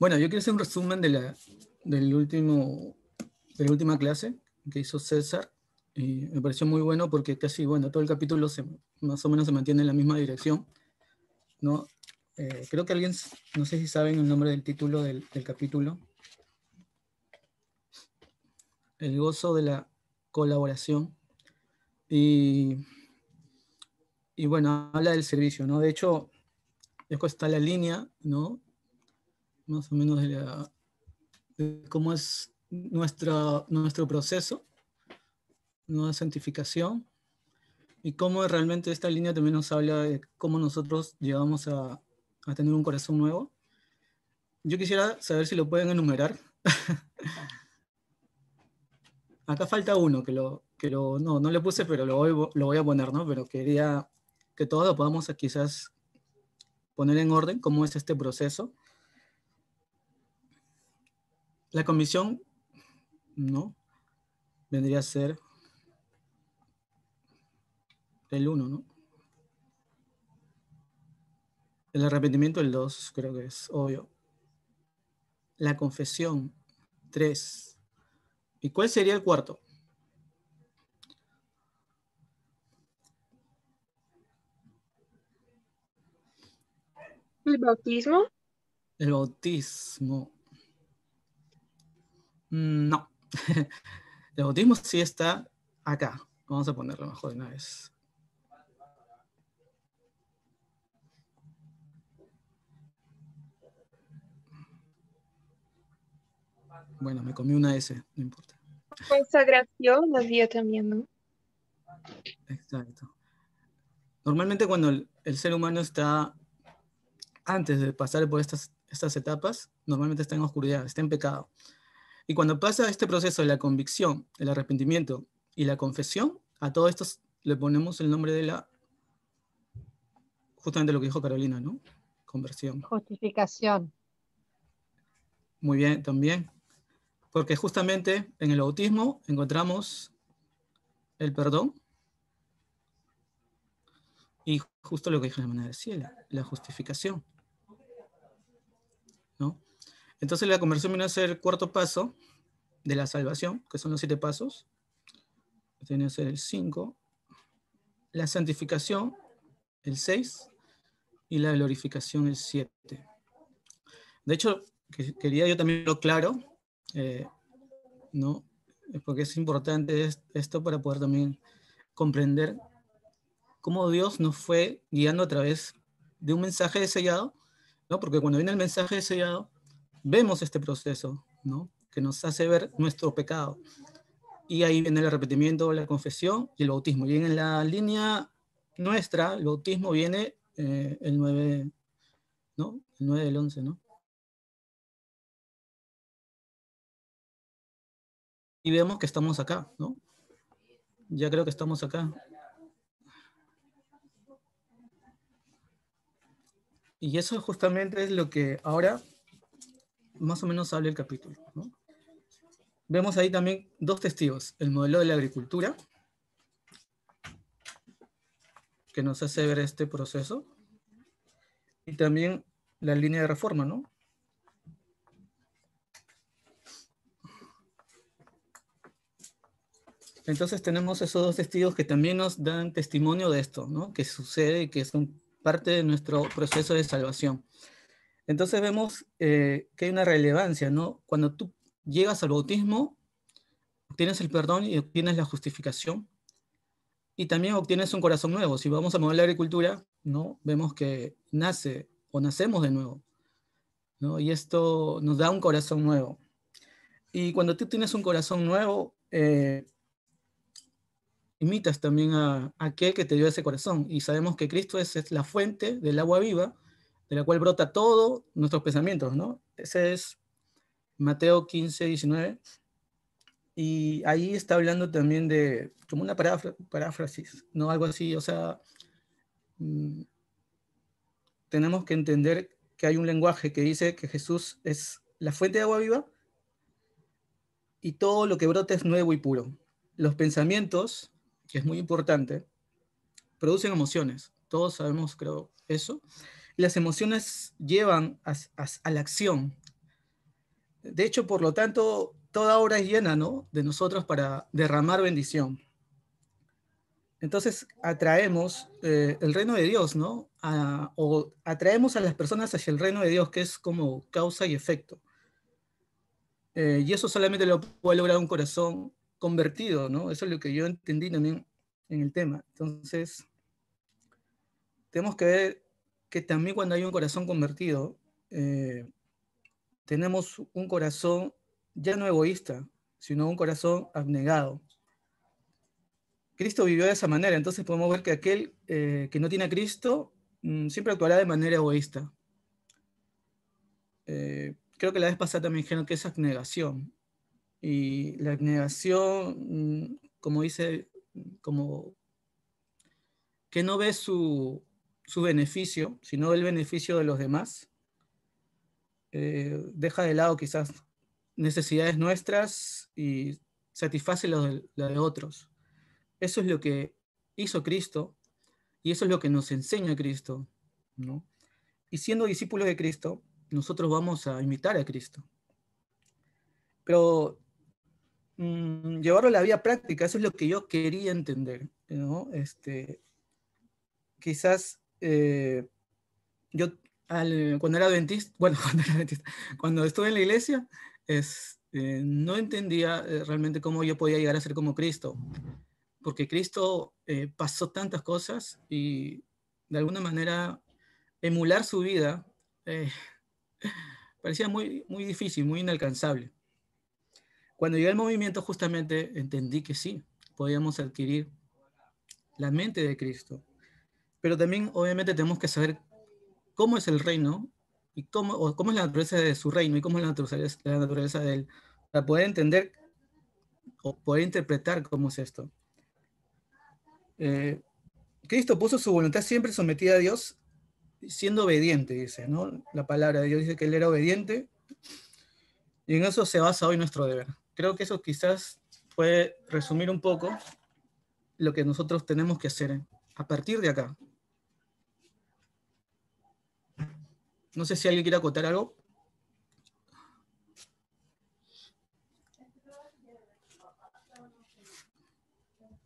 Bueno, yo quiero hacer un resumen de la, del último, de última clase que hizo César. Y me pareció muy bueno porque casi, bueno, todo el capítulo más o menos se mantiene en la misma dirección. ¿no? Eh, creo que alguien, no sé si saben el nombre del título del, del capítulo. El gozo de la colaboración. Y, y bueno, habla del servicio, ¿no? De hecho, después está la línea, ¿no? más o menos de, cómo es nuestro proceso, nuestra santificación, y cómo realmente esta línea también nos habla de cómo nosotros llegamos a, a tener un corazón nuevo. Yo quisiera saber si lo pueden enumerar. Acá falta uno que lo, que lo no, no le puse, pero lo voy, lo voy a poner, ¿no? Pero quería que todos lo podamos quizás poner en orden cómo es este proceso la comisión, no, vendría a ser el uno, ¿no? El arrepentimiento, el dos, creo que es obvio. La confesión, tres. ¿Y cuál sería el cuarto? El bautismo. El bautismo. Mm, no. el bautismo sí está acá. Vamos a ponerlo mejor de una vez. Bueno, me comí una S, no importa. Consagración vida también, ¿no? Exacto. Normalmente cuando el, ser humano está, antes de pasar por estas, estas etapas, normalmente está en oscuridad, está en pecado. Y cuando pasa este proceso de la convicción, el arrepentimiento y la confesión, a todo esto le ponemos el nombre de la, justamente lo que dijo Carolina, ¿no? Conversión. Justificación. Muy bien, también. Porque justamente en el bautismo encontramos el perdón y justo lo que dijo la manera de cielo, la justificación. Entonces la conversión viene a ser el cuarto paso de la salvación, que son los siete pasos. viene a ser el cinco. La santificación, el seis. Y la glorificación, el siete. De hecho, quería yo también lo claro, eh, ¿no? porque es importante esto para poder también comprender cómo Dios nos fue guiando a través de un mensaje de sellado, ¿no? porque cuando viene el mensaje sellado, vemos este proceso, ¿no? Que nos hace ver nuestro pecado. Y ahí viene el arrepentimiento, la confesión y el bautismo. Y en la línea nuestra, el bautismo viene eh, el 9, ¿no? El 9 del 11, ¿no? Y vemos que estamos acá, ¿no? Ya creo que estamos acá. Y eso justamente es lo que ahora más o menos sale el capítulo. Vemos ahí también dos testigos, el modelo de la agricultura, que nos hace ver este proceso, y también la línea de reforma, ¿no? Entonces tenemos esos dos testigos que también nos dan testimonio de esto, ¿no? Que sucede y que son parte de nuestro proceso de salvación. Entonces vemos eh, que hay una relevancia, ¿no? Cuando tú llegas al bautismo, obtienes el perdón y obtienes la justificación. Y también obtienes un corazón nuevo. Si vamos a mover la agricultura, ¿no? Vemos que nace o nacemos de nuevo. ¿no? Y esto nos da un corazón nuevo. Y cuando tú tienes un corazón nuevo, eh, imitas también a, aquel que te dio ese corazón. Y sabemos que Cristo es la fuente del agua viva de la cual brota todo nuestros pensamientos, ¿no? Ese es Mateo 15, 19. Y ahí está hablando también de, como una paráfrasis, ¿no? Algo así, o sea, mm, tenemos que entender que hay un lenguaje que dice que Jesús es la fuente de agua viva y todo lo que brota es nuevo y puro. Los pensamientos, que es muy importante, producen emociones. Todos sabemos, creo, eso las emociones llevan a, la acción. De hecho, por lo tanto, toda obra es llena ¿no? de nosotros para derramar bendición. Entonces atraemos eh, el reino de Dios, ¿no? o atraemos a las personas hacia el reino de Dios, que es como causa y efecto. Eh, y eso solamente lo puede lograr un corazón convertido, ¿no? Eso es lo que yo entendí también en el tema. Entonces, tenemos que ver que también cuando hay un corazón convertido, eh, tenemos un corazón ya no egoísta, sino un corazón abnegado. Cristo vivió de esa manera, entonces podemos ver que aquel eh, que no tiene a Cristo mm, siempre actuará de manera egoísta. Eh, creo que la vez pasada también dijeron que es abnegación. Y la abnegación, mm, como dice, como que no ve su, su beneficio, sino el beneficio de los demás. Eh, deja de lado quizás necesidades nuestras y satisface las de, la de otros. Eso es lo que hizo Cristo y eso es lo que nos enseña Cristo. Y siendo discípulos de Cristo, nosotros vamos a imitar a Cristo. Pero mm, llevarlo a la vida práctica, eso es lo que yo quería entender. Este, quizás eh, yo cuando era adventista, bueno, cuando estuve en la iglesia, es, este, no entendía eh, realmente cómo yo podía llegar a ser como Cristo, porque Cristo eh, pasó tantas cosas y de alguna manera emular su vida parecía muy, muy difícil, muy inalcanzable. Cuando llegué al movimiento justamente entendí que sí, podíamos adquirir la mente de Cristo pero también obviamente tenemos que saber cómo es el reino y cómo, es la naturaleza de su reino y cómo es la naturaleza, la naturaleza de él, para poder entender o poder interpretar cómo es esto. Eh, Cristo puso su voluntad siempre sometida a Dios, siendo obediente, dice, ¿no? La palabra de Dios dice que él era obediente y en eso se basa hoy nuestro deber. Creo que eso quizás puede resumir un poco lo que nosotros tenemos que hacer a partir de acá, No sé si alguien quiere acotar algo.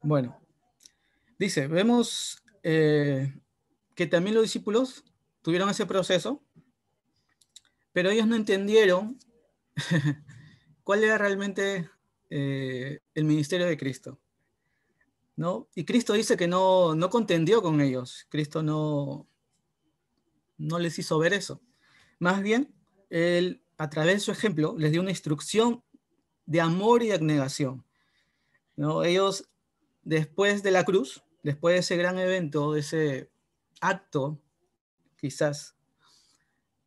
Bueno, dice, vemos eh, que también los discípulos tuvieron ese proceso, pero ellos no entendieron cuál era realmente eh, el ministerio de Cristo. ¿no? Y Cristo dice que no, no contendió con ellos, Cristo no, no les hizo ver eso. Más bien, él, a través de su ejemplo, les dio una instrucción de amor y de abnegación. Ellos, después de la cruz, después de ese gran evento, de ese acto, quizás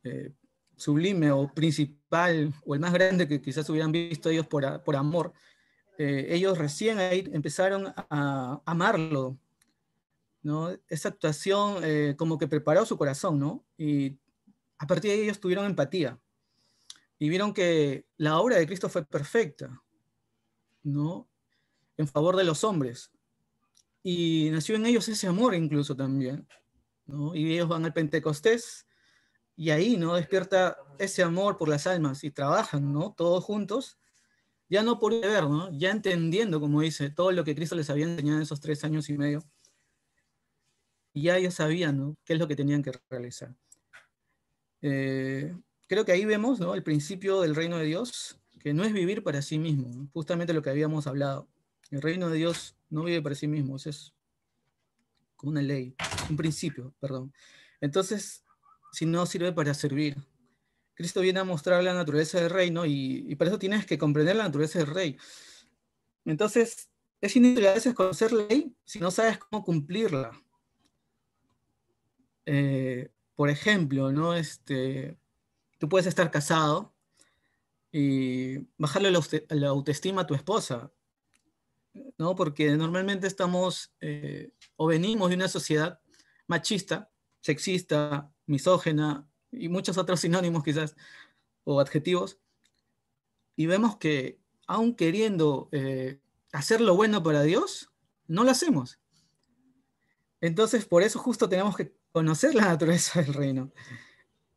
eh, sublime o principal, o el más grande que quizás hubieran visto ellos por, amor, eh, ellos recién ahí empezaron a amarlo, ¿no? Esa actuación eh, como que preparó su corazón, ¿no? Y a partir de ellos tuvieron empatía y vieron que la obra de Cristo fue perfecta, ¿no? En favor de los hombres. Y nació en ellos ese amor incluso también, ¿no? Y ellos van al Pentecostés y ahí, ¿no? Despierta ese amor por las almas y trabajan, ¿no? Todos juntos, ya no por deber, ¿no? Ya entendiendo, como dice, todo lo que Cristo les había enseñado en esos tres años y medio y ya ellos sabían qué es lo que tenían que realizar. Eh, creo que ahí vemos el principio del reino de Dios, que no es vivir para sí mismo, justamente lo que habíamos hablado. El reino de Dios no vive para sí mismo, es como una ley, un principio, perdón. Entonces, si no sirve para servir, Cristo viene a mostrar la naturaleza del reino y, y para eso tienes que comprender la naturaleza del rey. Entonces, es inútil a veces conocer ley si no sabes cómo cumplirla. Eh, por ejemplo, ¿no? Este, tú puedes estar casado y bajarle la, autoestima a tu esposa, ¿no? Porque normalmente estamos eh, o venimos de una sociedad machista, sexista, misógena y muchos otros sinónimos quizás o adjetivos, y vemos que aun queriendo eh, hacer lo bueno para Dios, no lo hacemos. Entonces, por eso justo tenemos que conocer la naturaleza del reino.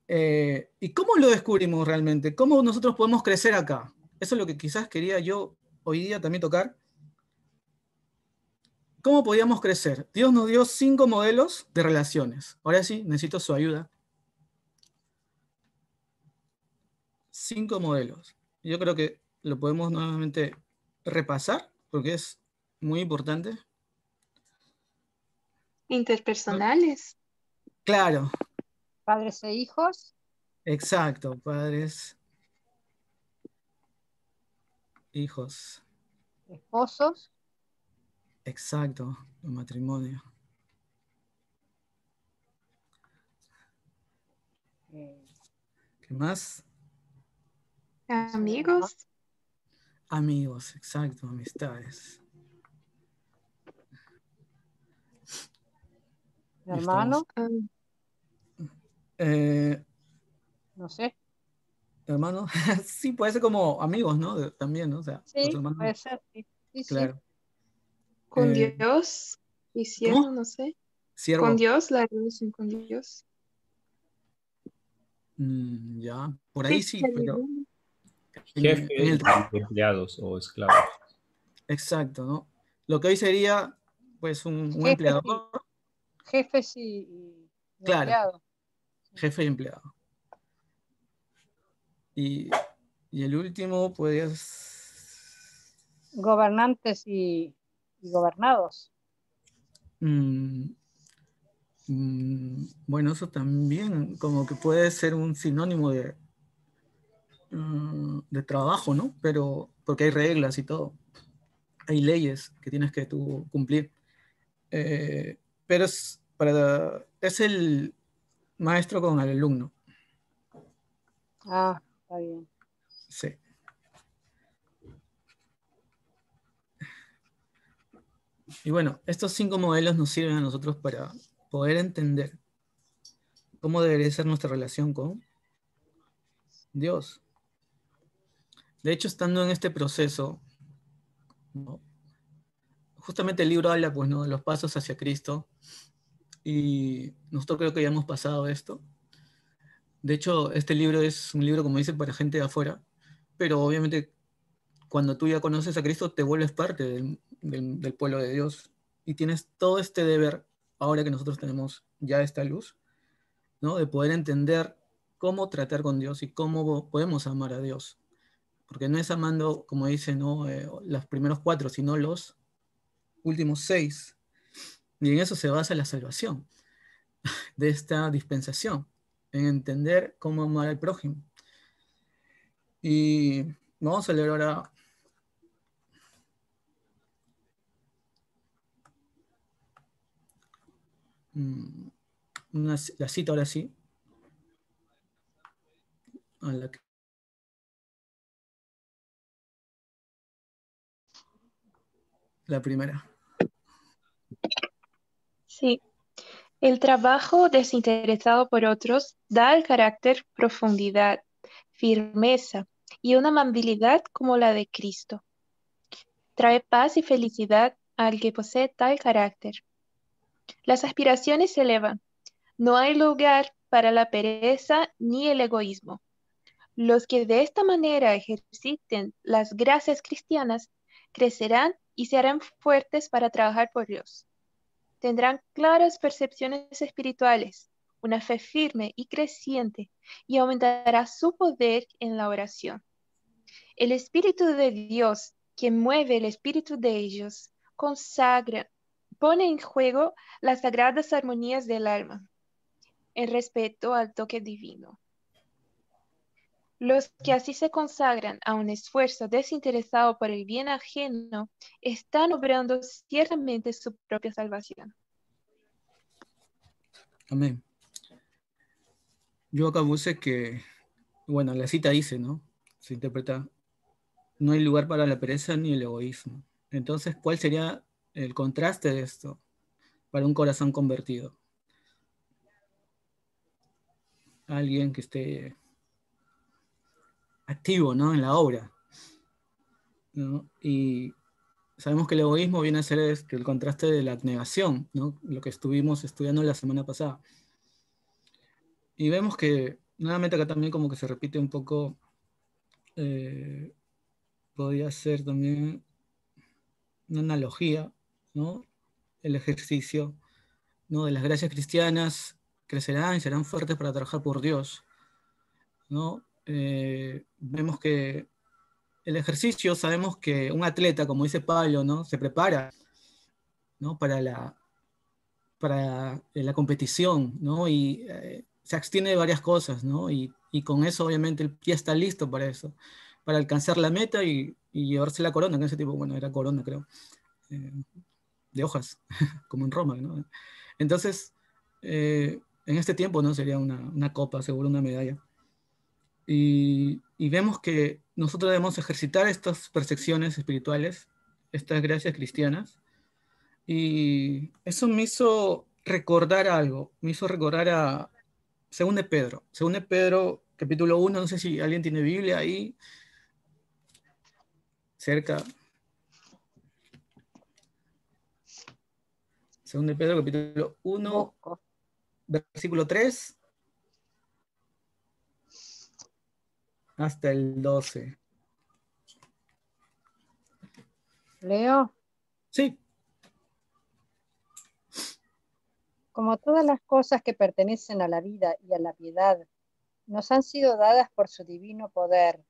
Eh, ¿Y cómo lo descubrimos realmente? ¿Cómo nosotros podemos crecer acá? Eso es lo que quizás quería yo hoy día también tocar. ¿Cómo podíamos crecer? Dios nos dio cinco modelos de relaciones. Ahora sí, necesito su ayuda. Cinco modelos. Yo creo que lo podemos nuevamente repasar porque es muy importante. Interpersonales. Claro. Padres e hijos. Exacto, padres. Hijos. Esposos. Exacto, el matrimonio. Eh. ¿Qué más? Amigos. Amigos, exacto, amistades. hermano. Ah. Eh, no sé. Hermano, sí, puede ser como amigos, ¿no? También, ¿no? O sea, sí, puede ser, sí. claro. Con eh, Dios y siervo? no sé. Con Dios, la relación con Dios. Mm, ya, por ahí sí, pero. Jefe, el... empleados o esclavos. Exacto, ¿no? Lo que hoy sería, pues, un, un empleador jefes y, empleados. Jefe y empleado. Y, el último podrías... Pues, Gobernantes y, gobernados. Mm, mm, bueno, eso también como que puede ser un sinónimo de, mm, de trabajo, ¿no? Pero porque hay reglas y todo. Hay leyes que tienes que tú cumplir. Eh, pero es, es el maestro con el alumno. Ah, está bien. Sí. Y bueno, estos cinco modelos nos sirven a nosotros para poder entender cómo debería ser nuestra relación con Dios. De hecho, estando en este proceso, justamente el libro habla pues, ¿no? de los pasos hacia Cristo y nosotros creo que ya hemos pasado esto. De hecho, este libro es un libro, como dice, para gente de afuera, pero obviamente cuando tú ya conoces a Cristo te vuelves parte del, pueblo de Dios y tienes todo este deber, ahora que nosotros tenemos ya esta luz, ¿no? de poder entender cómo tratar con Dios y cómo podemos amar a Dios. Porque no es amando, como dice, ¿no? Eh, los primeros cuatro, sino los últimos seis. Y en eso se basa la salvación de esta dispensación, en entender cómo amar al prójimo. Y vamos a leer ahora mm, Una, la cita ahora sí. La primera. Sí. El trabajo desinteresado por otros da al carácter profundidad, firmeza y una amabilidad como la de Cristo. Trae paz y felicidad al que posee tal carácter. Las aspiraciones se elevan. No hay lugar para la pereza ni el egoísmo. Los que de esta manera ejerciten las gracias cristianas crecerán y se harán fuertes para trabajar por Dios tendrán claras percepciones espirituales, una fe firme y creciente, y aumentará su poder en la oración. El Espíritu de Dios, que mueve el espíritu de ellos, consagra, pone en juego las sagradas armonías del alma, en respeto al toque divino. Los que así se consagran a un esfuerzo desinteresado por el bien ajeno están obrando ciertamente su propia salvación. Amén. Yo acá puse que, bueno, la cita dice, ¿no? Se interpreta, no hay lugar para la pereza ni el egoísmo. Entonces, ¿cuál sería el contraste de esto para un corazón convertido? Alguien que esté activo ¿no? en la obra. ¿no? Y sabemos que el egoísmo viene a ser el contraste de la negación, ¿no? lo que estuvimos estudiando la semana pasada. Y vemos que nuevamente acá también como que se repite un poco, eh, podría ser también una analogía, ¿no? el ejercicio ¿no? de las gracias cristianas crecerán y serán fuertes para trabajar por Dios. ¿no? Eh, vemos que el ejercicio, sabemos que un atleta, como dice Pablo, ¿no? se prepara ¿no? para, la, para eh, la competición y eh, se abstiene de varias cosas y, con eso obviamente el pie está listo para eso, para alcanzar la meta y, llevarse la corona, que ese tipo, bueno, era corona creo, de hojas, como en Roma. Entonces, en este tiempo no sería una, una copa, seguro una medalla. Y, vemos que nosotros debemos ejercitar estas percepciones espirituales, estas gracias cristianas. Y eso me hizo recordar algo, me hizo recordar a de Pedro, de Pedro capítulo 1, no sé si alguien tiene Biblia ahí, cerca. de Pedro capítulo 1, versículo 3 hasta el 12. Leo. Sí. Como todas las cosas que pertenecen a la vida y a la piedad, nos han sido dadas por su divino poder,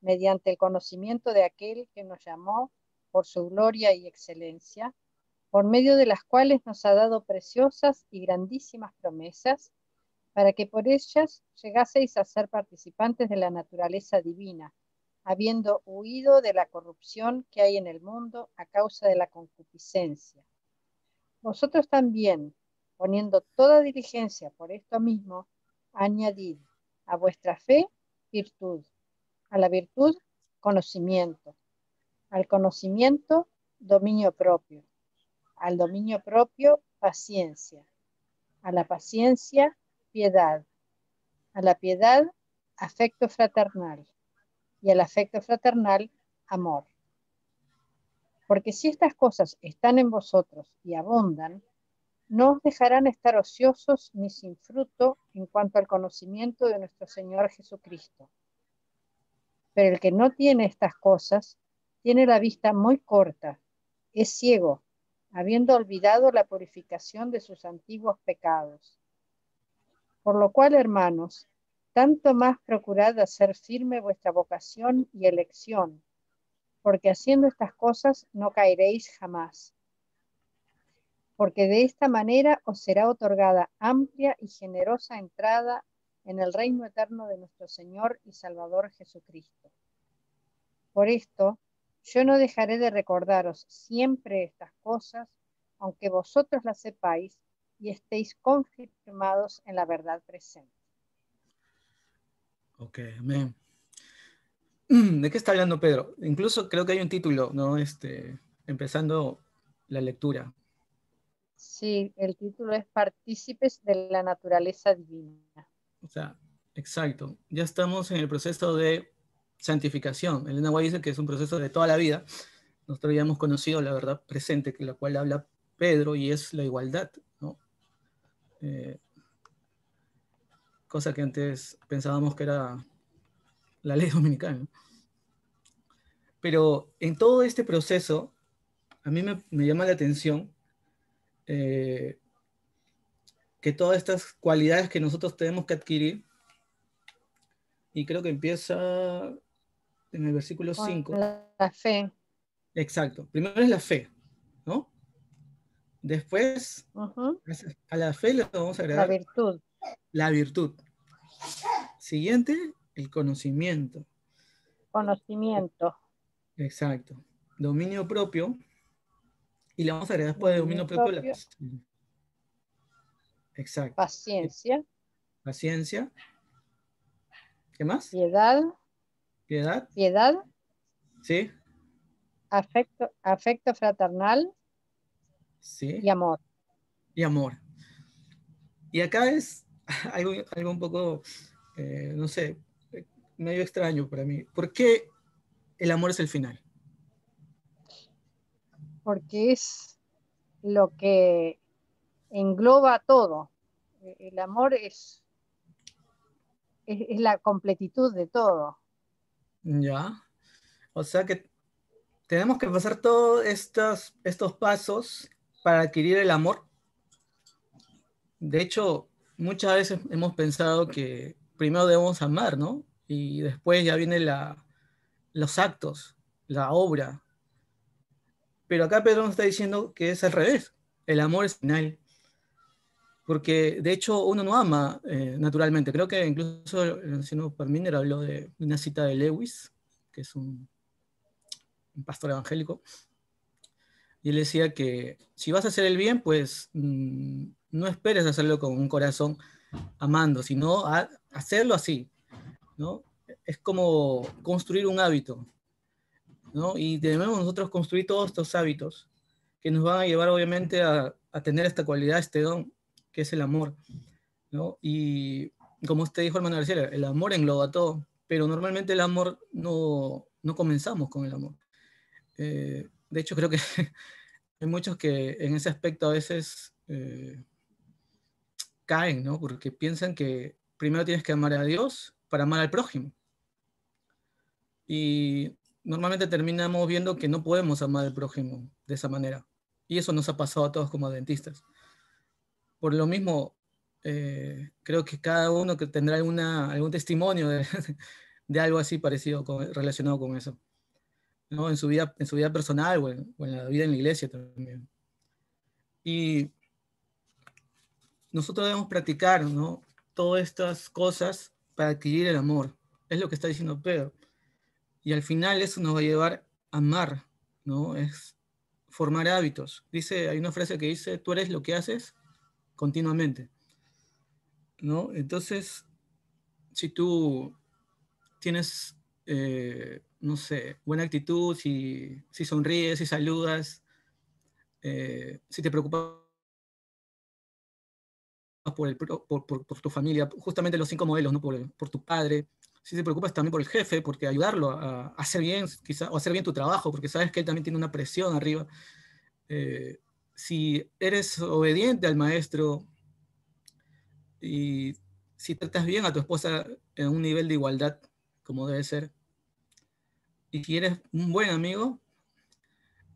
mediante el conocimiento de aquel que nos llamó por su gloria y excelencia, por medio de las cuales nos ha dado preciosas y grandísimas promesas, para que por ellas llegaseis a ser participantes de la naturaleza divina, habiendo huido de la corrupción que hay en el mundo a causa de la concupiscencia. Vosotros también, poniendo toda diligencia por esto mismo, añadid a vuestra fe virtud, a la virtud conocimiento, al conocimiento dominio propio, al dominio propio paciencia, a la paciencia piedad. A la piedad, afecto fraternal. Y al afecto fraternal, amor. Porque si estas cosas están en vosotros y abundan, no os dejarán estar ociosos ni sin fruto en cuanto al conocimiento de nuestro Señor Jesucristo. Pero el que no tiene estas cosas tiene la vista muy corta, es ciego, habiendo olvidado la purificación de sus antiguos pecados. Por lo cual, hermanos, tanto más procurad hacer firme vuestra vocación y elección, porque haciendo estas cosas no caeréis jamás. Porque de esta manera os será otorgada amplia y generosa entrada en el reino eterno de nuestro Señor y Salvador Jesucristo. Por esto, yo no dejaré de recordaros siempre estas cosas, aunque vosotros las sepáis y estéis confirmados en la verdad presente. Ok, amén. ¿De qué está hablando Pedro? Incluso creo que hay un título, ¿no? Este, empezando la lectura. Sí, el título es Partícipes de la naturaleza divina. O sea, exacto. Ya estamos en el proceso de santificación. Elena White dice que es un proceso de toda la vida. Nosotros ya hemos conocido la verdad presente, que la cual habla Pedro, y es la igualdad eh, cosa que antes pensábamos que era la ley dominicana. Pero en todo este proceso, a mí me, llama la atención eh, que todas estas cualidades que nosotros tenemos que adquirir, y creo que empieza en el versículo 5. La fe. Exacto. Primero es la fe, ¿no? Después, a la fe le vamos a agregar la virtud. La virtud. Siguiente, el conocimiento. Conocimiento. Exacto. Dominio propio. Y le vamos a agregar después de dominio propio, la Exacto. Paciencia. Paciencia. ¿Qué más? Piedad. Piedad. Piedad. Sí. Afecto, afecto fraternal. Y amor. Y amor. Y acá es algo, un poco, eh, no sé, medio extraño para mí. ¿Por qué el amor es el final? Porque es lo que engloba todo. E-, el amor es, es, la completitud de todo. Ya. O sea que tenemos que pasar todos estos, estos pasos para adquirir el amor. De hecho, muchas veces hemos pensado que primero debemos amar, ¿no? Y después ya vienen los actos, la obra. Pero acá Pedro nos está diciendo que es al revés. El amor es final. Porque de hecho uno no ama eh, naturalmente. Creo que incluso el anciano Perminer habló de una cita de Lewis, que es un pastor evangélico, y él decía que si vas a hacer el bien, pues mm, no esperes hacerlo con un corazón amando, sino a hacerlo así, ¿no? Es como construir un hábito, ¿no? Y debemos nosotros construir todos estos hábitos que nos van a llevar obviamente a, a tener esta cualidad, este don, que es el amor, ¿no? Y como usted dijo, hermano García, el amor engloba todo, pero normalmente el amor no, no comenzamos con el amor. Eh, de hecho, creo que hay muchos que en ese aspecto a veces eh, caen, ¿no? Porque piensan que primero tienes que amar a Dios para amar al prójimo. Y normalmente terminamos viendo que no podemos amar al prójimo de esa manera. Y eso nos ha pasado a todos como dentistas. Por lo mismo, eh, creo que cada uno que tendrá alguna, algún testimonio de, algo así parecido relacionado con eso. ¿no? En su vida, en su vida personal o en, la vida en la iglesia también. Y nosotros debemos practicar, ¿no? Todas estas cosas para adquirir el amor. Es lo que está diciendo Pedro. Y al final eso nos va a llevar a amar, ¿no? Es formar hábitos. Dice, hay una frase que dice, tú eres lo que haces continuamente. ¿No? Entonces, si tú tienes eh, no sé, buena actitud, si, sonríes, si saludas, eh, si te preocupas por, por, tu familia, justamente los cinco modelos, ¿no? por, por tu padre, si te preocupas también por el jefe, porque ayudarlo a, hacer bien, quizá, o hacer bien tu trabajo, porque sabes que él también tiene una presión arriba. Eh, si eres obediente al maestro y si tratas bien a tu esposa en un nivel de igualdad como debe ser, y si eres un buen amigo,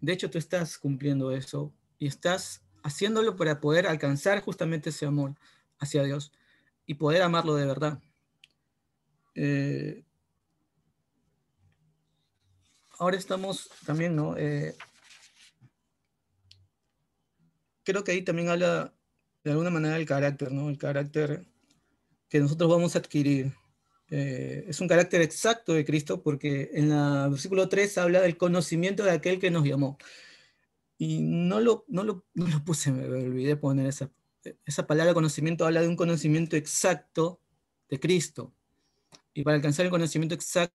de hecho tú estás cumpliendo eso y estás haciéndolo para poder alcanzar justamente ese amor hacia Dios y poder amarlo de verdad. Eh, ahora estamos también, ¿no? Eh, creo que ahí también habla de alguna manera el carácter, ¿no? El carácter que nosotros vamos a adquirir eh, es un carácter exacto de Cristo porque en el versículo 3 habla del conocimiento de aquel que nos llamó. Y no lo, no lo, lo puse, me olvidé poner esa, esa palabra conocimiento, habla de un conocimiento exacto de Cristo. Y para alcanzar el conocimiento exacto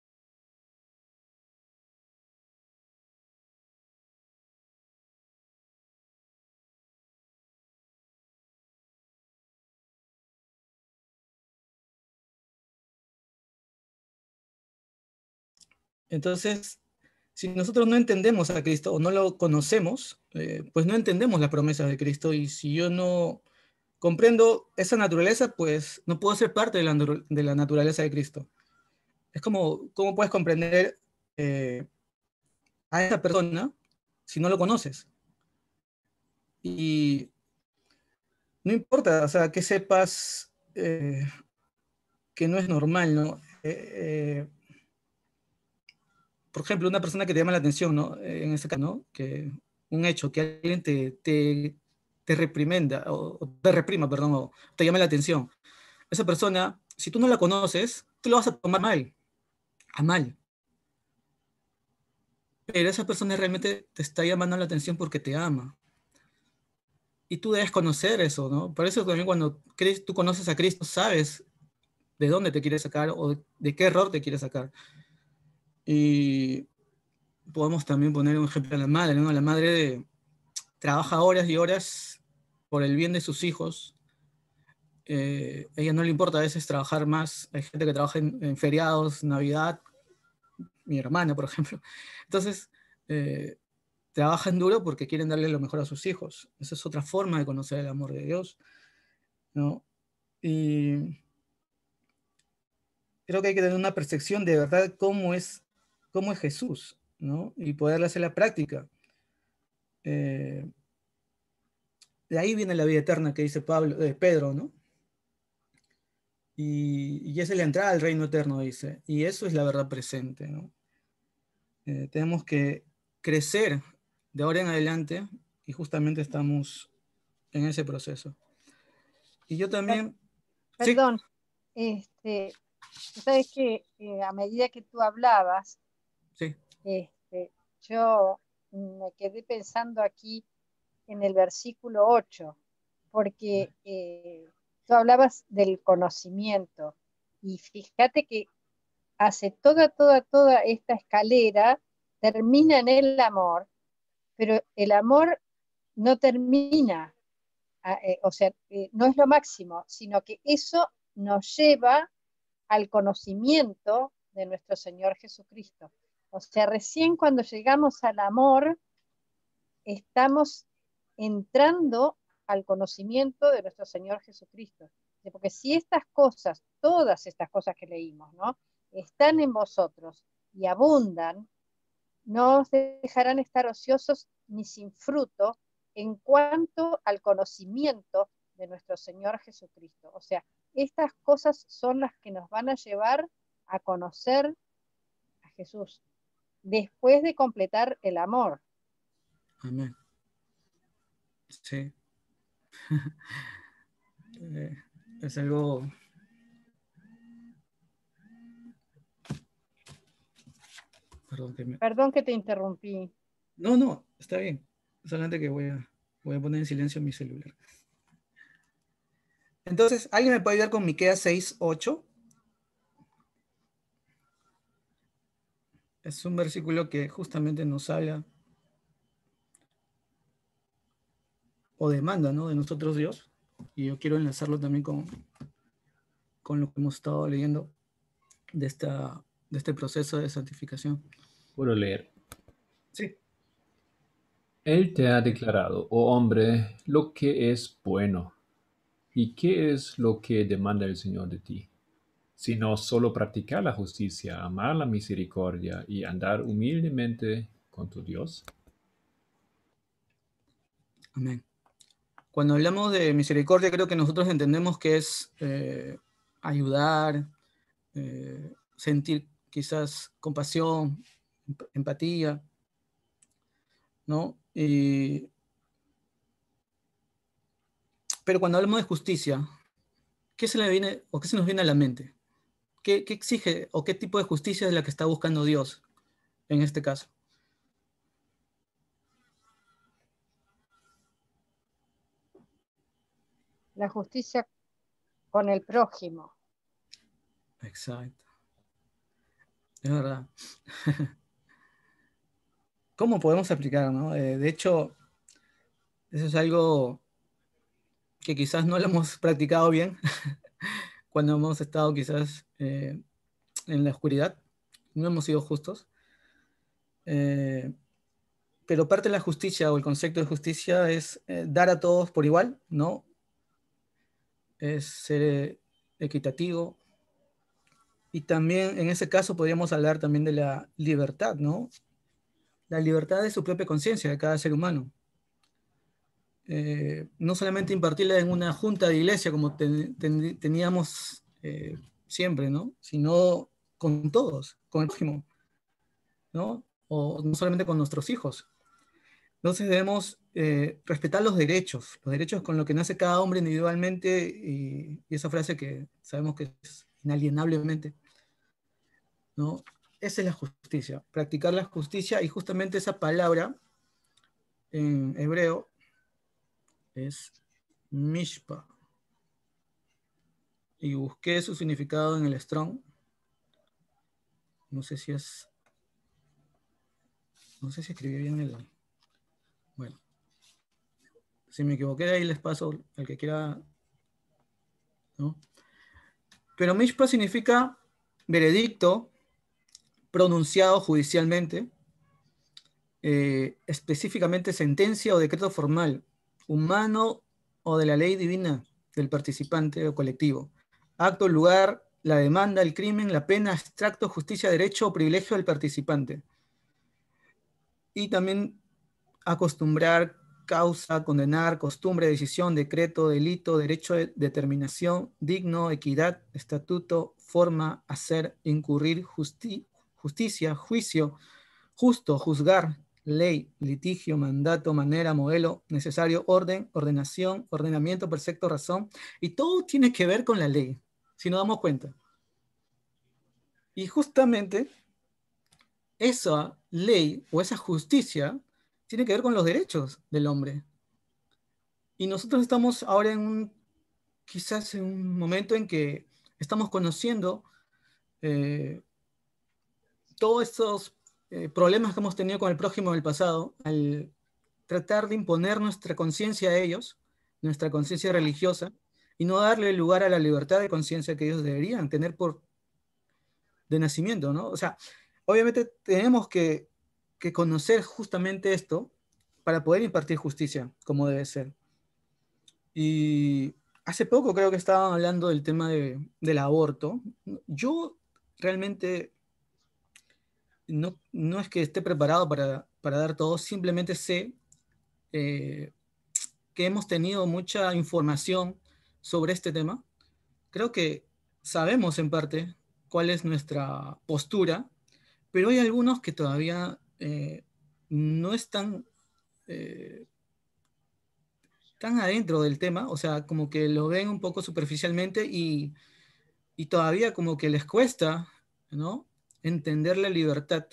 Entonces, si nosotros no entendemos a Cristo o no lo conocemos, eh, pues no entendemos las promesas de Cristo y si yo no comprendo esa naturaleza, pues no puedo ser parte de la, naturaleza de Cristo. Es como, ¿cómo puedes comprender eh, a esa persona si no lo conoces? Y no importa, o sea, que sepas eh, que no es normal, ¿no? por ejemplo, una persona que te llama la atención, ¿no? Eh, en ese caso, ¿no? Que un hecho, que alguien te, te, reprimenda, o, te reprima, perdón, o te llama la atención. Esa persona, si tú no la conoces, tú lo vas a tomar mal, a mal. Pero esa persona realmente te está llamando la atención porque te ama. Y tú debes conocer eso, ¿no? Por eso también cuando tú conoces a Cristo, sabes de dónde te quiere sacar o de qué error te quiere sacar. Y podemos también poner un ejemplo a la madre, ¿no? La madre trabaja horas y horas por el bien de sus hijos. Eh, a ella no le importa a veces trabajar más. Hay gente que trabaja en, feriados, Navidad, mi hermana, por ejemplo. Entonces, eh, trabajan duro porque quieren darle lo mejor a sus hijos. Esa es otra forma de conocer el amor de Dios. ¿no? Y creo que hay que tener una percepción de verdad cómo es cómo es Jesús, ¿no? Y poderle hacer la práctica. Eh, de ahí viene la vida eterna que dice Pablo, eh, Pedro, ¿no? Y, esa es la entrada al reino eterno, dice. Y eso es la verdad presente, ¿no? Eh, tenemos que crecer de ahora en adelante y justamente estamos en ese proceso. Y yo también... Perdón, este, sabes que a medida que tú hablabas, este, yo me quedé pensando aquí en el versículo 8, porque eh, tú hablabas del conocimiento y fíjate que hace toda, toda, toda esta escalera, termina en el amor, pero el amor no termina, ah, eh, o sea, eh, no es lo máximo, sino que eso nos lleva al conocimiento de nuestro Señor Jesucristo. O sea, recién cuando llegamos al amor, estamos entrando al conocimiento de nuestro Señor Jesucristo. Porque si estas cosas, todas estas cosas que leímos, ¿no? están en vosotros y abundan, no os dejarán estar ociosos ni sin fruto en cuanto al conocimiento de nuestro Señor Jesucristo. O sea, estas cosas son las que nos van a llevar a conocer a Jesús, después de completar el amor. Amén. Sí. Eh, es algo... Perdón que, te interrumpí. No, no, está bien. Solamente que voy a, voy a poner en silencio mi celular. Entonces, ¿alguien me puede ayudar con mi Miquea 6.8? es un versículo que justamente nos habla o demanda ¿no? de nosotros Dios. Y yo quiero enlazarlo también con, con lo que hemos estado leyendo de, esta, de este proceso de santificación. Puedo leer. Sí. Él te ha declarado, oh hombre, lo que es bueno y qué es lo que demanda el Señor de ti sino solo practicar la justicia, amar la misericordia y andar humildemente con tu Dios? Amén. Cuando hablamos de misericordia, creo que nosotros entendemos que es eh, ayudar, eh, sentir quizás compasión, empatía, ¿no? Y... Pero cuando hablamos de justicia, ¿qué se le viene o qué se nos viene a la mente? ¿qué, exige o qué tipo de justicia es la que está buscando Dios en este caso? La justicia con el prójimo. Exacto. Es verdad. ¿Cómo podemos aplicar? No? Eh, de hecho, eso es algo que quizás no lo hemos practicado bien, cuando hemos estado quizás eh, en la oscuridad, no hemos sido justos. Eh, pero parte de la justicia o el concepto de justicia es eh, dar a todos por igual, ¿no? Es ser equitativo. Y también en ese caso podríamos hablar también de la libertad, ¿no? La libertad de su propia conciencia, de cada ser humano. Eh, no solamente impartirla en una junta de iglesia como teníamos eh, siempre, Sino con todos, con el prójimo, ¿no? O no solamente con nuestros hijos. Entonces debemos eh, respetar los derechos, los derechos con los que nace cada hombre individualmente y, y esa frase que sabemos que es inalienablemente, ¿no? Esa es la justicia, practicar la justicia y justamente esa palabra en hebreo es Mishpa. Y busqué su significado en el Strong. No sé si es... No sé si escribí bien el... Bueno. Si me equivoqué, ahí les paso al que quiera... Pero Mishpa significa veredicto pronunciado judicialmente, eh, específicamente sentencia o decreto formal humano o de la ley divina del participante o colectivo. Acto, lugar, la demanda, el crimen, la pena, extracto, justicia, derecho o privilegio del participante. Y también acostumbrar, causa, condenar, costumbre, decisión, decreto, delito, derecho de determinación, digno, equidad, estatuto, forma, hacer, incurrir, justicia, juicio, justo, juzgar, ley, litigio, mandato, manera, modelo, necesario, orden, ordenación, ordenamiento, perfecto, razón. Y todo tiene que ver con la ley, si nos damos cuenta. Y justamente esa ley o esa justicia tiene que ver con los derechos del hombre. Y nosotros estamos ahora en un, quizás en un momento en que estamos conociendo eh, todos estos eh, problemas que hemos tenido con el prójimo el pasado, al tratar de imponer nuestra conciencia a ellos, nuestra conciencia religiosa, y no darle lugar a la libertad de conciencia que ellos deberían tener por de nacimiento, ¿no? O sea, obviamente tenemos que, conocer justamente esto para poder impartir justicia como debe ser. Y hace poco creo que estaban hablando del tema del aborto. Yo realmente no, es que esté preparado para, dar todo, simplemente sé eh, que hemos tenido mucha información sobre este tema. Creo que sabemos en parte cuál es nuestra postura, pero hay algunos que todavía eh, no están eh, tan adentro del tema, o sea, como que lo ven un poco superficialmente y, y todavía como que les cuesta, ¿no? entender la libertad.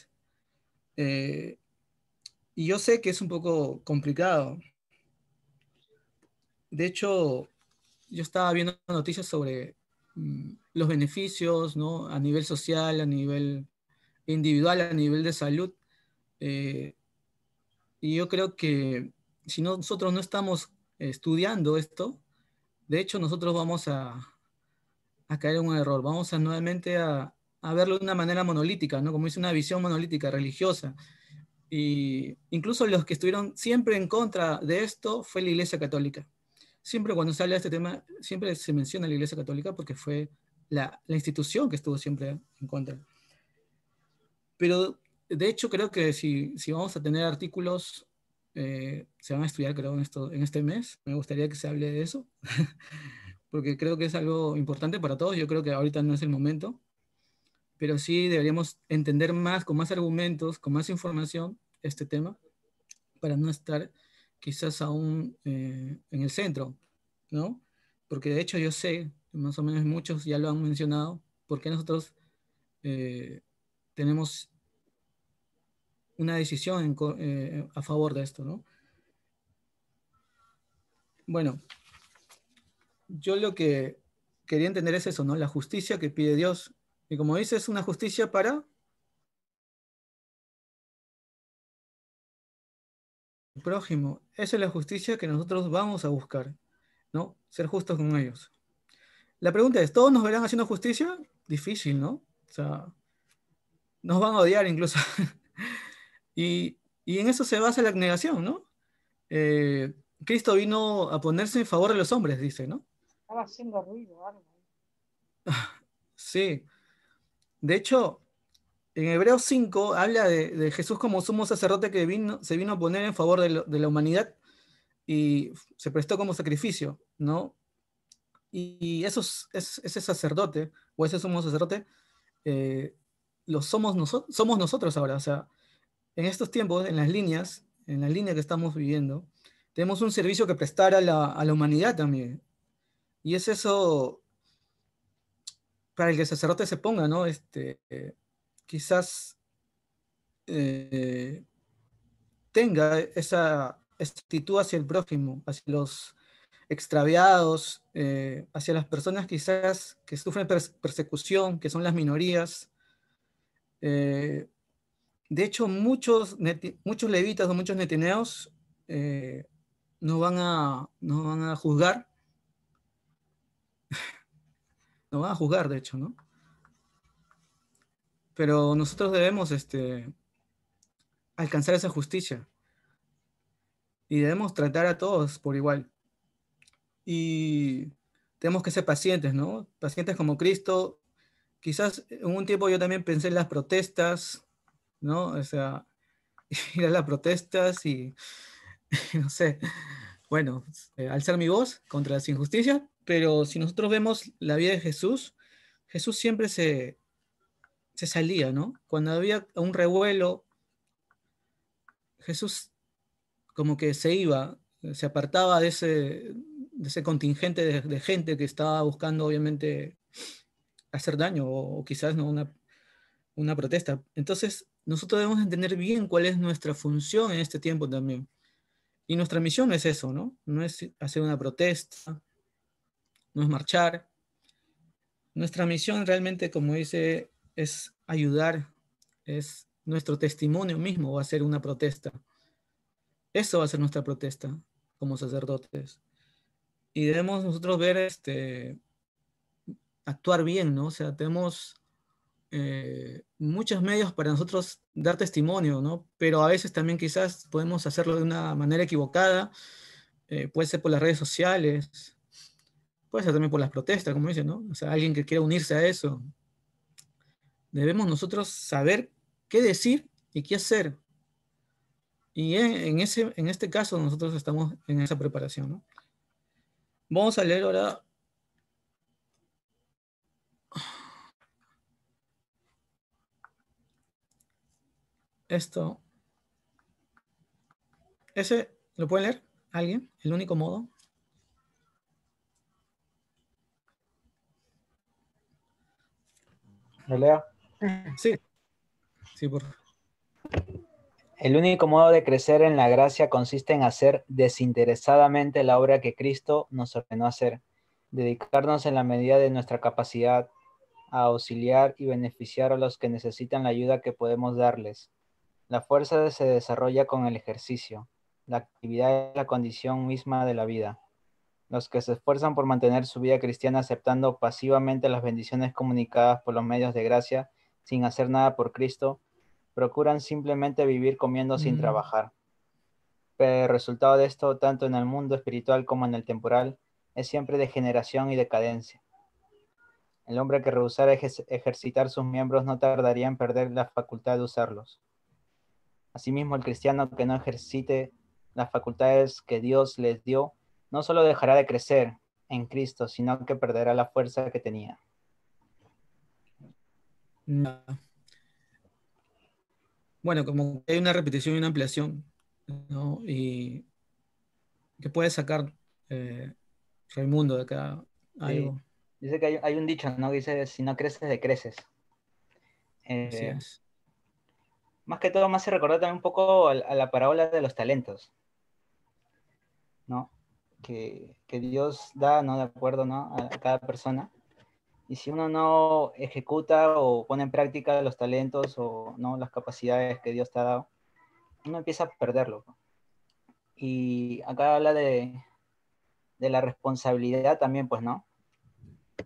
Eh, y yo sé que es un poco complicado. De hecho, yo estaba viendo noticias sobre mm, los beneficios a nivel social, a nivel individual, a nivel de salud. Eh, y yo creo que si nosotros no estamos estudiando esto, de hecho nosotros vamos a, a caer en un error, vamos a nuevamente a, a verlo de una manera monolítica, ¿no? Como dice, una visión monolítica, religiosa. Y incluso los que estuvieron siempre en contra de esto fue la Iglesia Católica. Siempre cuando se sale este tema, siempre se menciona la Iglesia Católica porque fue la, institución que estuvo siempre en contra. Pero de hecho creo que si, si vamos a tener artículos, eh, se van a estudiar creo en, esto, en este mes, me gustaría que se hable de eso, porque creo que es algo importante para todos, yo creo que ahorita no es el momento, pero sí deberíamos entender más, con más argumentos, con más información, este tema, para no estar quizás aún eh, en el centro, ¿no? Porque de hecho yo sé, más o menos muchos ya lo han mencionado, porque nosotros eh, tenemos una decisión eh, a favor de esto, ¿no? Bueno, yo lo que quería entender es eso, ¿no? La justicia que pide Dios y como dice, es una justicia para... el prójimo. Esa es la justicia que nosotros vamos a buscar, ¿no? Ser justos con ellos. La pregunta es, ¿todos nos verán haciendo justicia? Difícil, ¿no? O sea, nos van a odiar incluso. y, en eso se basa la negación, ¿no? Eh, Cristo vino a ponerse en favor de los hombres, dice, ¿no? Estaba haciendo ruido, algo. Sí, de hecho, en Hebreos 5 habla de, Jesús como sumo sacerdote que vino, se vino a poner en favor de, la humanidad y se prestó como sacrificio, ¿no? Y, ese sacerdote o ese sumo sacerdote eh, lo somos, somos nosotros ahora. O sea, en estos tiempos, en las líneas, en la línea que estamos viviendo, tenemos un servicio que prestar a la, a la humanidad también. Y es eso para el que el sacerdote se ponga, ¿no? Este, quizás eh, tenga esa, actitud hacia el prójimo, hacia los extraviados, eh, hacia las personas quizás que sufren persecución, que son las minorías. Eh, de hecho, muchos, muchos levitas o muchos netineos no, van a, no van a juzgar nos van a juzgar, de hecho, ¿no? Pero nosotros debemos este, alcanzar esa justicia y debemos tratar a todos por igual. Y tenemos que ser pacientes, ¿no? Pacientes como Cristo. Quizás en un tiempo yo también pensé en las protestas, ¿no? O sea, ir a las protestas y, no sé, bueno, eh, alzar mi voz contra la injusticia pero si nosotros vemos la vida de Jesús, Jesús siempre se, salía, ¿no? Cuando había un revuelo, Jesús como que se iba, se apartaba de ese, de ese contingente de, gente que estaba buscando, obviamente, hacer daño o, quizás una, una protesta. Entonces, nosotros debemos entender bien cuál es nuestra función en este tiempo también. Y nuestra misión es eso, ¿no? No es hacer una protesta, no es marchar. Nuestra misión realmente, como dice, es ayudar, es nuestro testimonio mismo va a ser una protesta. Eso va a ser nuestra protesta como sacerdotes. Y debemos nosotros ver, este, actuar bien, ¿no? O sea, tenemos eh, muchos medios para nosotros dar testimonio, ¿no? Pero a veces también quizás podemos hacerlo de una manera equivocada, eh, puede ser por las redes sociales, Puede ser también por las protestas, como dicen, ¿no? O sea, alguien que quiera unirse a eso. Debemos nosotros saber qué decir y qué hacer. Y en, ese, en este caso nosotros estamos en esa preparación, ¿no? Vamos a leer ahora esto. ¿Ese lo puede leer alguien? ¿El único modo? Sí. Sí, por El único modo de crecer en la gracia consiste en hacer desinteresadamente la obra que Cristo nos ordenó hacer, dedicarnos en la medida de nuestra capacidad a auxiliar y beneficiar a los que necesitan la ayuda que podemos darles. La fuerza se desarrolla con el ejercicio. La actividad es la condición misma de la vida los que se esfuerzan por mantener su vida cristiana aceptando pasivamente las bendiciones comunicadas por los medios de gracia sin hacer nada por Cristo, procuran simplemente vivir comiendo sin mm. trabajar. Pero el resultado de esto, tanto en el mundo espiritual como en el temporal, es siempre degeneración y decadencia. El hombre que rehusara ejercitar sus miembros no tardaría en perder la facultad de usarlos. Asimismo, el cristiano que no ejercite las facultades que Dios les dio no solo dejará de crecer en Cristo, sino que perderá la fuerza que tenía. Bueno, como hay una repetición y una ampliación, ¿no? Y que puede sacar el eh, mundo de acá algo. Dice que hay, un dicho, ¿no? Dice, si no creces, decreces. Eh, Más que todo, más se recordó también un poco a, la parábola de los talentos, ¿no? que, Dios da, ¿no? De acuerdo, ¿no? A, cada persona. Y si uno no ejecuta o pone en práctica los talentos o ¿no? las capacidades que Dios te ha dado, uno empieza a perderlo. Y acá habla de, de la responsabilidad también, pues, ¿no?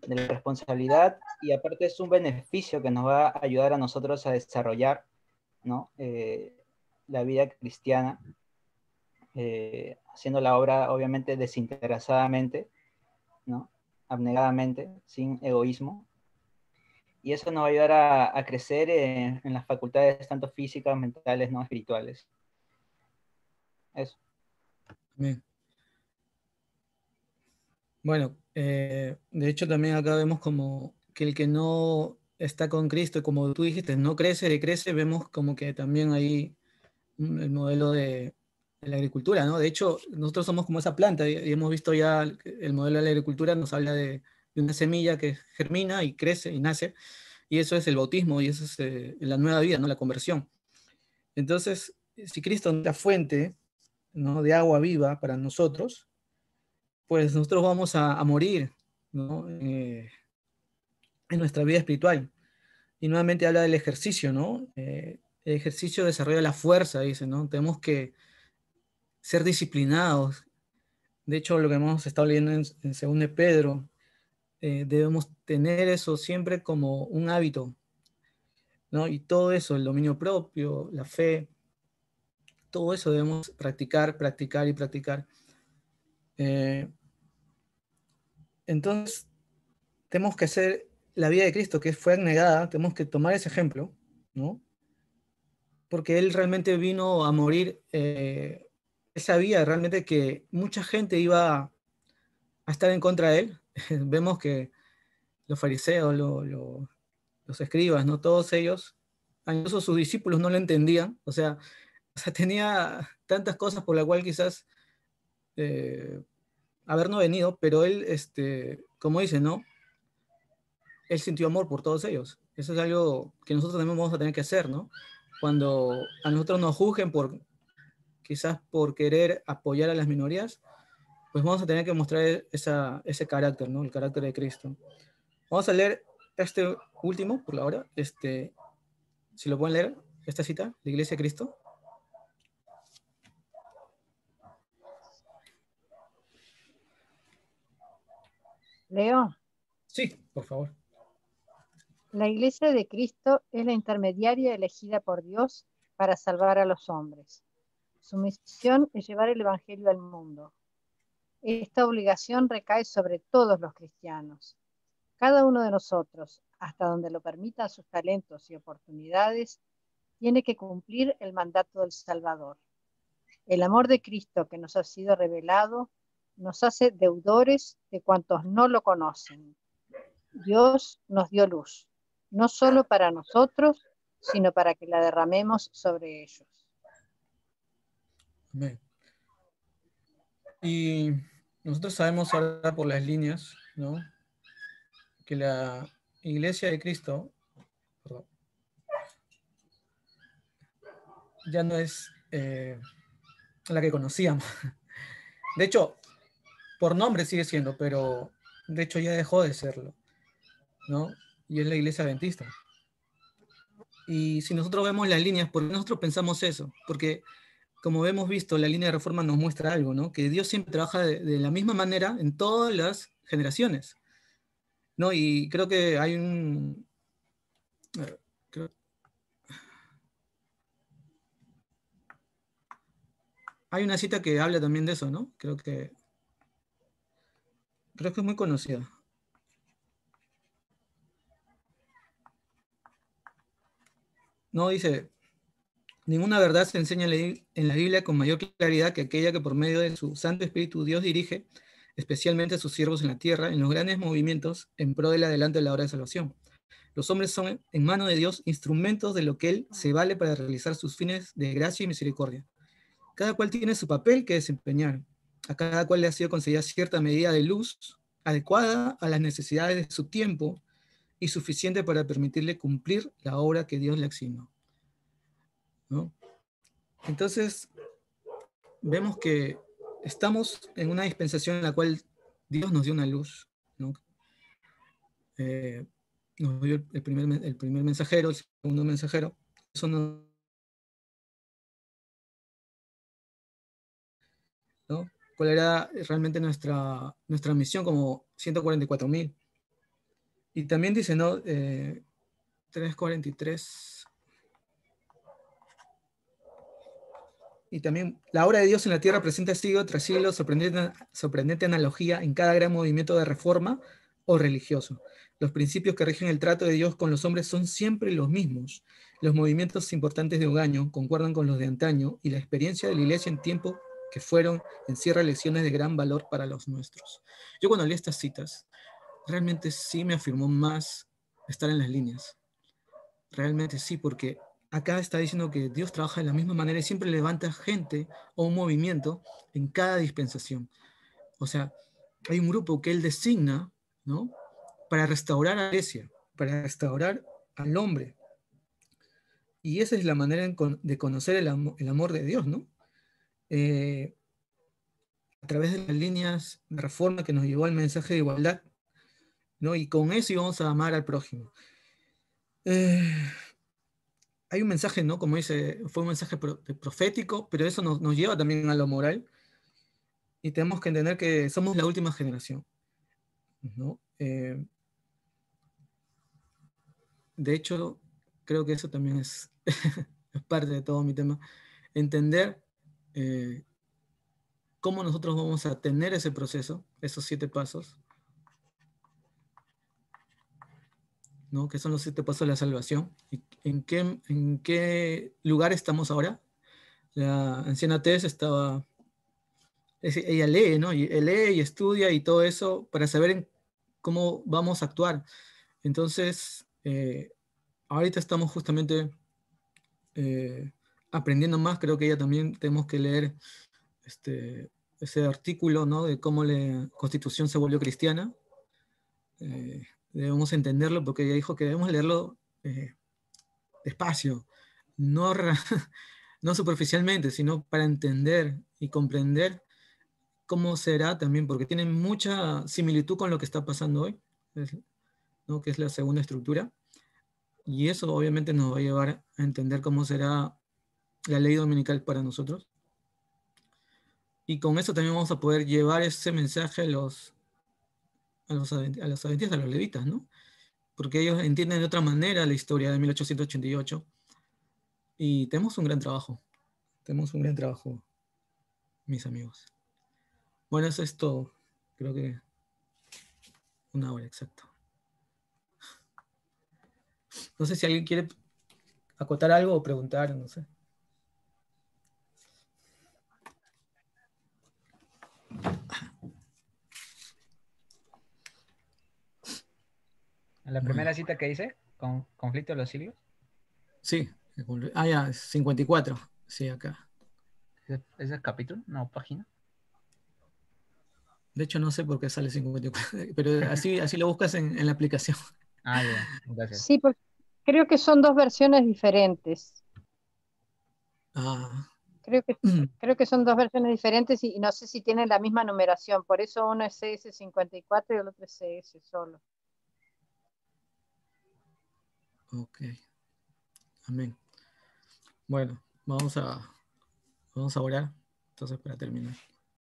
De la responsabilidad y aparte es un beneficio que nos va a ayudar a nosotros a desarrollar, ¿no? Eh, la vida cristiana eh, haciendo la obra obviamente desinteresadamente, ¿no? abnegadamente, sin egoísmo. Y eso nos va a ayudar a, crecer en, las facultades tanto físicas, mentales, no espirituales. Eso. Bien. Bueno, eh, de hecho también acá vemos como que el que no está con Cristo, como tú dijiste, no crece, crece, vemos como que también ahí el modelo de, en la agricultura, ¿no? De hecho, nosotros somos como esa planta y hemos visto ya el modelo de la agricultura nos habla de, una semilla que germina y crece y nace, y eso es el bautismo y eso es eh, la nueva vida, ¿no? La conversión. Entonces, si Cristo es la fuente, ¿no? De agua viva para nosotros, pues nosotros vamos a, morir, ¿no? Eh, en nuestra vida espiritual. Y nuevamente habla del ejercicio, ¿no? Eh, el ejercicio desarrolla la fuerza, dice, ¿no? Tenemos que ser disciplinados. De hecho, lo que hemos estado leyendo en, de Pedro, eh, debemos tener eso siempre como un hábito, ¿no? Y todo eso, el dominio propio, la fe, todo eso debemos practicar, practicar y practicar. Eh, entonces, tenemos que hacer la vida de Cristo, que fue negada, tenemos que tomar ese ejemplo, ¿no? Porque Él realmente vino a morir eh, sabía realmente que mucha gente iba a estar en contra de él. Vemos que los fariseos, los escribas, ¿no? todos ellos, incluso sus discípulos no lo entendían. O sea, tenía tantas cosas por la cual quizás eh, haber no venido, pero él, este, como dice, ¿no? Él sintió amor por todos ellos. Eso es algo que nosotros también vamos a tener que hacer, ¿no? Cuando a nosotros nos juzguen por quizás por querer apoyar a las minorías, pues vamos a tener que mostrar ese carácter, ¿no? El carácter de Cristo. Vamos a leer este último, por la hora, este, si lo pueden leer, esta cita, la Iglesia de Cristo. Leo. Sí, por favor. La Iglesia de Cristo es la intermediaria elegida por Dios para salvar a los hombres. Su misión es llevar el Evangelio al mundo. Esta obligación recae sobre todos los cristianos. Cada uno de nosotros, hasta donde lo permitan sus talentos y oportunidades, tiene que cumplir el mandato del Salvador. El amor de Cristo que nos ha sido revelado nos hace deudores de cuantos no lo conocen. Dios nos dio luz, no solo para nosotros, sino para que la derramemos sobre ellos. Amén. Y nosotros sabemos ahora por las líneas, ¿no? Que la iglesia de Cristo perdón, ya no es eh, la que conocíamos. De hecho, por nombre sigue siendo, pero de hecho ya dejó de serlo, ¿no? Y es la iglesia adventista. Y si nosotros vemos las líneas, ¿por qué nosotros pensamos eso? Porque como hemos visto, la línea de reforma nos muestra algo, ¿no? Que Dios siempre trabaja de, la misma manera en todas las generaciones. ¿no? Y creo que hay un... hay una cita que habla también de eso, ¿no? Creo que... Creo que es muy conocida. No, dice, Ninguna verdad se enseña en la Biblia con mayor claridad que aquella que por medio de su Santo Espíritu Dios dirige, especialmente a sus siervos en la tierra, en los grandes movimientos en pro del adelante de la hora de salvación. Los hombres son, en mano de Dios, instrumentos de lo que Él se vale para realizar sus fines de gracia y misericordia. Cada cual tiene su papel que desempeñar. A cada cual le ha sido concedida cierta medida de luz adecuada a las necesidades de su tiempo y suficiente para permitirle cumplir la obra que Dios le asignó. Entonces, vemos que estamos en una dispensación en la cual Dios nos dio una luz, eh, nos dio el primer, mensajero, el segundo mensajero, ¿Cuál era realmente nuestra, nuestra misión como 144.000? Y también dice, ¿no? 343. Eh, y también la obra de Dios en la tierra presenta siglo tras siglo sorprendente, analogía en cada gran movimiento de reforma o religioso. Los principios que rigen el trato de Dios con los hombres son siempre los mismos. Los movimientos importantes de Ogaño concuerdan con los de antaño y la experiencia de la iglesia en tiempo que fueron encierra lecciones de gran valor para los nuestros. Yo cuando leí estas citas, realmente sí me afirmó más estar en las líneas. Realmente sí, porque acá está diciendo que Dios trabaja de la misma manera y siempre levanta gente o un movimiento en cada dispensación. O sea, hay un grupo que Él designa, ¿no? Para restaurar a la para restaurar al hombre. Y esa es la manera de conocer el, amor, de Dios, ¿no? Eh, a través de las líneas de reforma que nos llevó al mensaje de igualdad, ¿no? Y con eso íbamos a amar al prójimo. Eh, hay un mensaje, ¿no? Como dice, fue un mensaje profético, pero eso nos, nos, lleva también a lo moral. Y tenemos que entender que somos la última generación, ¿no? Eh, de hecho, creo que eso también es, parte de todo mi tema. Entender eh, cómo nosotros vamos a tener ese proceso, esos siete pasos, ¿no? que son los siete pasos de la salvación. en, qué, ¿En qué lugar estamos ahora? La anciana Tess estaba, ella lee, Y lee y estudia y todo eso para saber cómo vamos a actuar. Entonces, eh, ahorita estamos justamente eh, aprendiendo más, creo que ella también tenemos que leer este, ese artículo, ¿no? De cómo la constitución se volvió cristiana. Eh, debemos entenderlo porque ella dijo que debemos leerlo eh, despacio, no, no superficialmente, sino para entender y comprender cómo será también, porque tiene mucha similitud con lo que está pasando hoy, ¿no? que es la segunda estructura. Y eso obviamente nos va a llevar a entender cómo será la ley dominical para nosotros. Y con eso también vamos a poder llevar ese mensaje a los a los, a adventistas, a los levitas, ¿no? Porque ellos entienden de otra manera la historia de 1888. Y tenemos un gran trabajo. Tenemos un gran trabajo, mis amigos. Bueno, eso es todo. Creo que una hora exacto. No sé si alguien quiere acotar algo o preguntar, no sé. la primera cita que hice, con conflicto de los siglos. Sí, ah, ya, 54, sí, acá. ¿Ese es capítulo? No, página. De hecho, no sé por qué sale 54, pero así, así lo buscas en, la aplicación. Ah, ya, Sí, porque creo que son dos versiones diferentes. Ah. Creo que, mm. creo que son dos versiones diferentes y, y no sé si tienen la misma numeración, por eso uno es CS54 y el otro es CS solo. Ok. Amén. Bueno, vamos a, vamos a orar entonces para terminar.